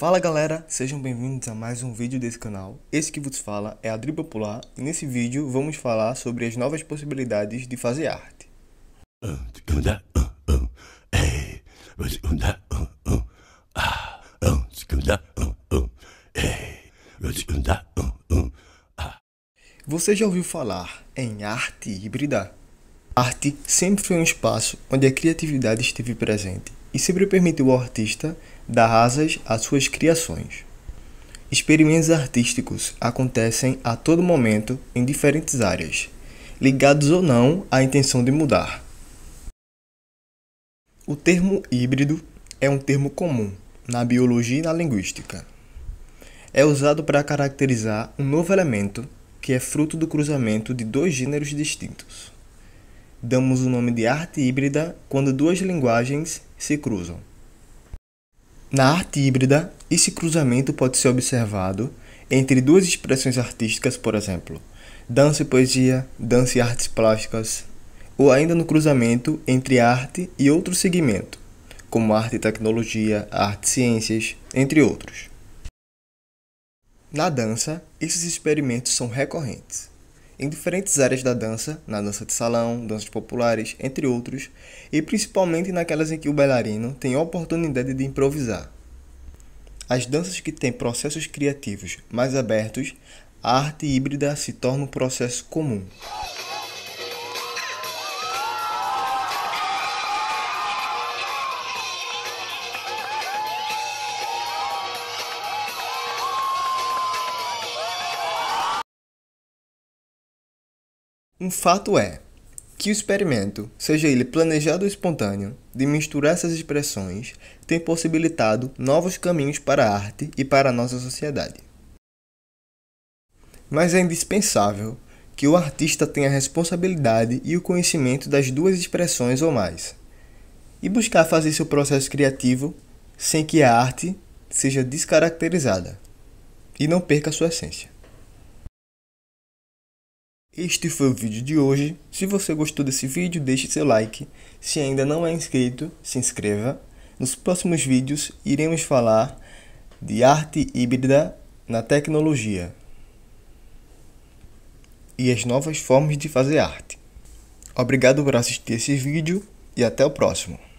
Fala galera, sejam bem-vindos a mais um vídeo desse canal. Esse que vos fala é a Dri Popular e nesse vídeo vamos falar sobre as novas possibilidades de fazer arte. Você já ouviu falar em arte híbrida? Arte sempre foi um espaço onde a criatividade esteve presente e sempre permitiu ao artista dar asas às suas criações. Experimentos artísticos acontecem a todo momento em diferentes áreas, ligados ou não à intenção de mudar. O termo híbrido é um termo comum na biologia e na linguística. É usado para caracterizar um novo elemento que é fruto do cruzamento de dois gêneros distintos damos o nome de arte híbrida quando duas linguagens se cruzam. Na arte híbrida, esse cruzamento pode ser observado entre duas expressões artísticas, por exemplo, dança e poesia, dança e artes plásticas, ou ainda no cruzamento entre arte e outro segmento, como arte e tecnologia, arte e ciências, entre outros. Na dança, esses experimentos são recorrentes em diferentes áreas da dança, na dança de salão, danças populares, entre outros, e principalmente naquelas em que o bailarino tem a oportunidade de improvisar. As danças que têm processos criativos mais abertos, a arte híbrida se torna um processo comum. Um fato é que o experimento, seja ele planejado ou espontâneo, de misturar essas expressões tem possibilitado novos caminhos para a arte e para a nossa sociedade. Mas é indispensável que o artista tenha a responsabilidade e o conhecimento das duas expressões ou mais, e buscar fazer seu processo criativo sem que a arte seja descaracterizada e não perca sua essência. Este foi o vídeo de hoje. Se você gostou desse vídeo, deixe seu like. Se ainda não é inscrito, se inscreva. Nos próximos vídeos, iremos falar de arte híbrida na tecnologia e as novas formas de fazer arte. Obrigado por assistir esse vídeo e até o próximo.